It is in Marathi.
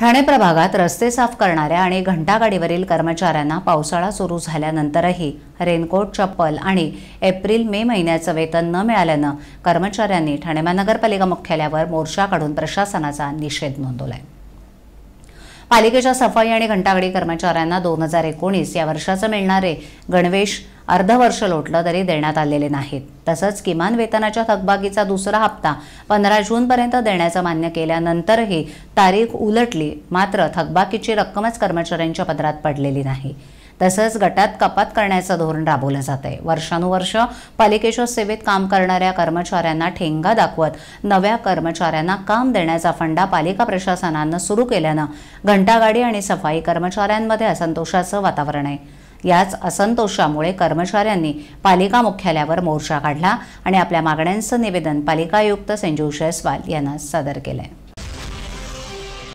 ठाणे प्रभागात रस्ते साफ करणाऱ्या आणि घंटागाडीवरील कर्मचाऱ्यांना पावसाळा सुरू झाल्यानंतरही रेनकोट चप्पल आणि एप्रिल मे महिन्याचं वेतन न मिळाल्यानं कर्मचाऱ्यांनी ठाणे महानगरपालिका मुख्यालयावर मोर्चा काढून प्रशासनाचा निषेध नोंदवलाय पालिकेच्या सफाई आणि घंटागाडी कर्मचाऱ्यांना दोन हजार एकोणीस या वर्षाचं मिळणारे गणवेश अर्ध वर्ष लोटलं तरी देण्यात आलेले नाहीत तसंच किमान वेतनाच्या थकबाकीचा दुसरा हप्ता पंधरा जूनपर्यंत देण्याचं मान्य केल्यानंतरही तारीख उलटली मात्र थकबाकीची रक्कमच कर्मचाऱ्यांच्या पदरात पडलेली नाही तसंच गटात कपात करण्याचं धोरण राबवलं जात आहे वर्षानुवर्ष पालिकेच्या सेवेत काम करणाऱ्या कर्मचाऱ्यांना ठेंगा दाखवत नव्या कर्मचाऱ्यांना काम देण्याचा फंडा पालिका प्रशासनानं सुरू केल्यानं घंटागाडी आणि सफाई कर्मचाऱ्यांमध्ये असंतोषाचं वातावरण आहे याच असंतोषामुळे कर्मचाऱ्यांनी पालिका मुख्यालयावर मोर्चा काढला आणि आपल्या मागण्यांचं निवेदन पालिका आयुक्त संजू जयस्वाल यांना सादर केलं आहे